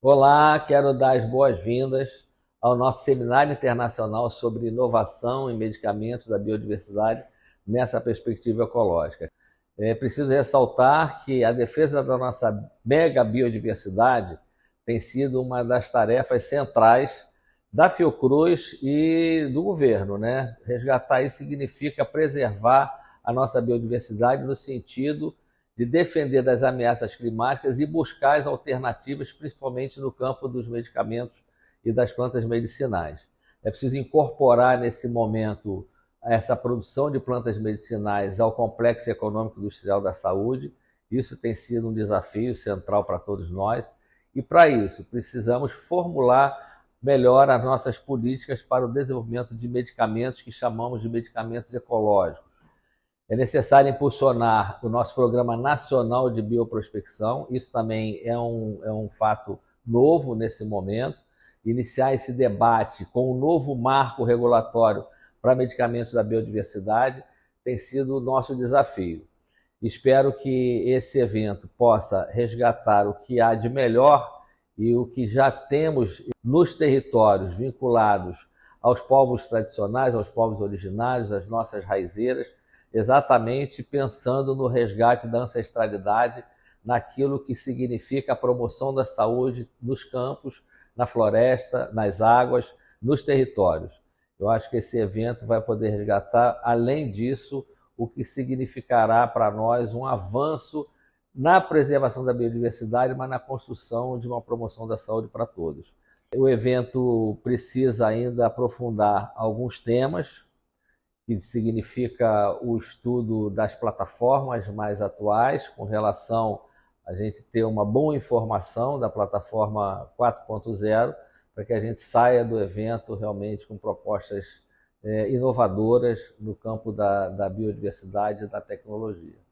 Olá, quero dar as boas-vindas ao nosso seminário internacional sobre inovação em medicamentos da biodiversidade nessa perspectiva ecológica. É preciso ressaltar que a defesa da nossa mega biodiversidade tem sido uma das tarefas centrais da Fiocruz e do governo, né? Resgatar isso significa preservar a nossa biodiversidade no sentido de defender das ameaças climáticas e buscar as alternativas, principalmente no campo dos medicamentos e das plantas medicinais. É preciso incorporar nesse momento essa produção de plantas medicinais ao complexo econômico industrial da saúde. Isso tem sido um desafio central para todos nós. E para isso, precisamos formular melhor as nossas políticas para o desenvolvimento de medicamentos que chamamos de medicamentos ecológicos é necessário impulsionar o nosso Programa Nacional de Bioprospecção, isso também é um, é um fato novo nesse momento. Iniciar esse debate com o um novo marco regulatório para medicamentos da biodiversidade tem sido o nosso desafio. Espero que esse evento possa resgatar o que há de melhor e o que já temos nos territórios vinculados aos povos tradicionais, aos povos originários, às nossas raizeiras exatamente pensando no resgate da ancestralidade, naquilo que significa a promoção da saúde nos campos, na floresta, nas águas, nos territórios. Eu acho que esse evento vai poder resgatar, além disso, o que significará para nós um avanço na preservação da biodiversidade, mas na construção de uma promoção da saúde para todos. O evento precisa ainda aprofundar alguns temas, que significa o estudo das plataformas mais atuais com relação a gente ter uma boa informação da plataforma 4.0 para que a gente saia do evento realmente com propostas é, inovadoras no campo da, da biodiversidade e da tecnologia.